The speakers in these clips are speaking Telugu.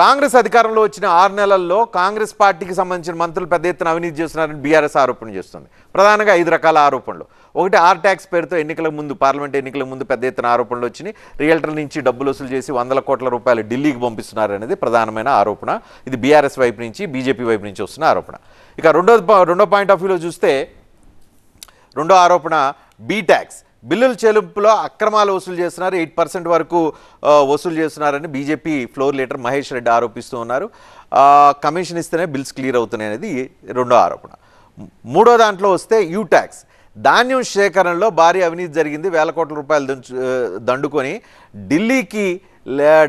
కాంగ్రెస్ అధికారంలో వచ్చిన ఆరు నెలల్లో కాంగ్రెస్ పార్టీకి సంబంధించిన మంత్రులు పెద్ద ఎత్తున అవినీతి చేస్తున్నారని బీఆర్ఎస్ ఆరోపణ చేస్తుంది ప్రధానంగా ఐదు రకాల ఆరోపణలు ఒకటి ఆర్ ట్యాక్స్ పేరుతో ఎన్నికల ముందు పార్లమెంట్ ఎన్నికల ముందు పెద్ద ఎత్తున ఆరోపణలు వచ్చినాయి రియల్టర్ నుంచి డబ్బులు వసూలు చేసి వందల కోట్ల రూపాయలు ఢిల్లీకి పంపిస్తున్నారు అనేది ప్రధానమైన ఆరోపణ ఇది బీఆర్ఎస్ వైపు నుంచి బీజేపీ వైపు నుంచి వస్తున్న ఆరోపణ ఇక రెండో రెండో పాయింట్ ఆఫ్ వ్యూలో చూస్తే రెండో ఆరోపణ బీ ట్యాక్స్ బిల్లుల చెల్లింపులో అక్రమాలు వసూలు చేస్తున్నారు ఎయిట్ పర్సెంట్ వరకు వసూలు చేస్తున్నారని BJP floor leader Mahesh Reddy ఆరోపిస్తూ ఉన్నారు కమిషన్ ఇస్తేనే బిల్స్ క్లియర్ అవుతున్నాయి అనేది రెండో ఆరోపణ మూడో దాంట్లో వస్తే యూ ట్యాక్స్ ధాన్యం సేకరణలో భారీ అవినీతి జరిగింది వేల కోట్ల రూపాయలు దండుకొని ఢిల్లీకి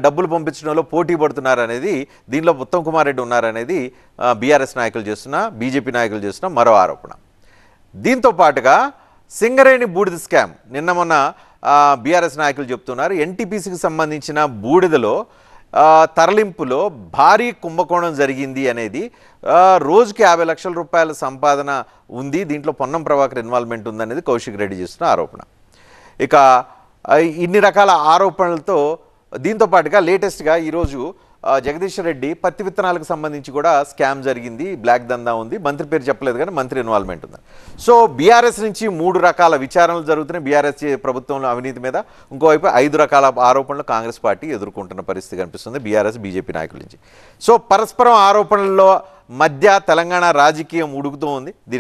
డబ్బులు పంపించడంలో పోటీ పడుతున్నారు అనేది దీనిలో ఉత్తమ్ కుమార్ రెడ్డి ఉన్నారనేది బీఆర్ఎస్ నాయకులు చేస్తున్న బీజేపీ నాయకులు చేస్తున్న మరో ఆరోపణ దీంతో పాటుగా సింగరేణి బూడిద స్కామ్ నిన్న మొన్న బీఆర్ఎస్ నాయకులు చెప్తున్నారు ఎన్టీపీసీకి సంబంధించిన బూడిదలో తరలింపులో భారీ కుంభకోణం జరిగింది అనేది రోజుకి యాభై లక్షల రూపాయల సంపాదన ఉంది దీంట్లో పొన్నం ప్రభాకర్ ఇన్వాల్వ్మెంట్ ఉందనేది కౌశిక్ రెడ్డి చేస్తున్న ఆరోపణ ఇక ఇన్ని రకాల ఆరోపణలతో దీంతో పాటుగా లేటెస్ట్గా ఈరోజు జగదీష్ రెడ్డి పత్తి విత్తనాలకు సంబంధించి కూడా స్కామ్ జరిగింది బ్లాక్ దందా ఉంది మంత్రి పేరు చెప్పలేదు కానీ మంత్రి ఇన్వాల్వ్మెంట్ ఉంది సో బీఆర్ఎస్ నుంచి మూడు రకాల విచారణలు జరుగుతున్నాయి బీఆర్ఎస్ ప్రభుత్వంలో అవినీతి మీద ఇంకోవైపు ఐదు రకాల ఆరోపణలు కాంగ్రెస్ పార్టీ ఎదుర్కొంటున్న పరిస్థితి కనిపిస్తుంది బీఆర్ఎస్ బీజేపీ నాయకుల నుంచి సో పరస్పరం ఆరోపణల్లో మధ్య తెలంగాణ రాజకీయం ఉడుకుతూ ఉంది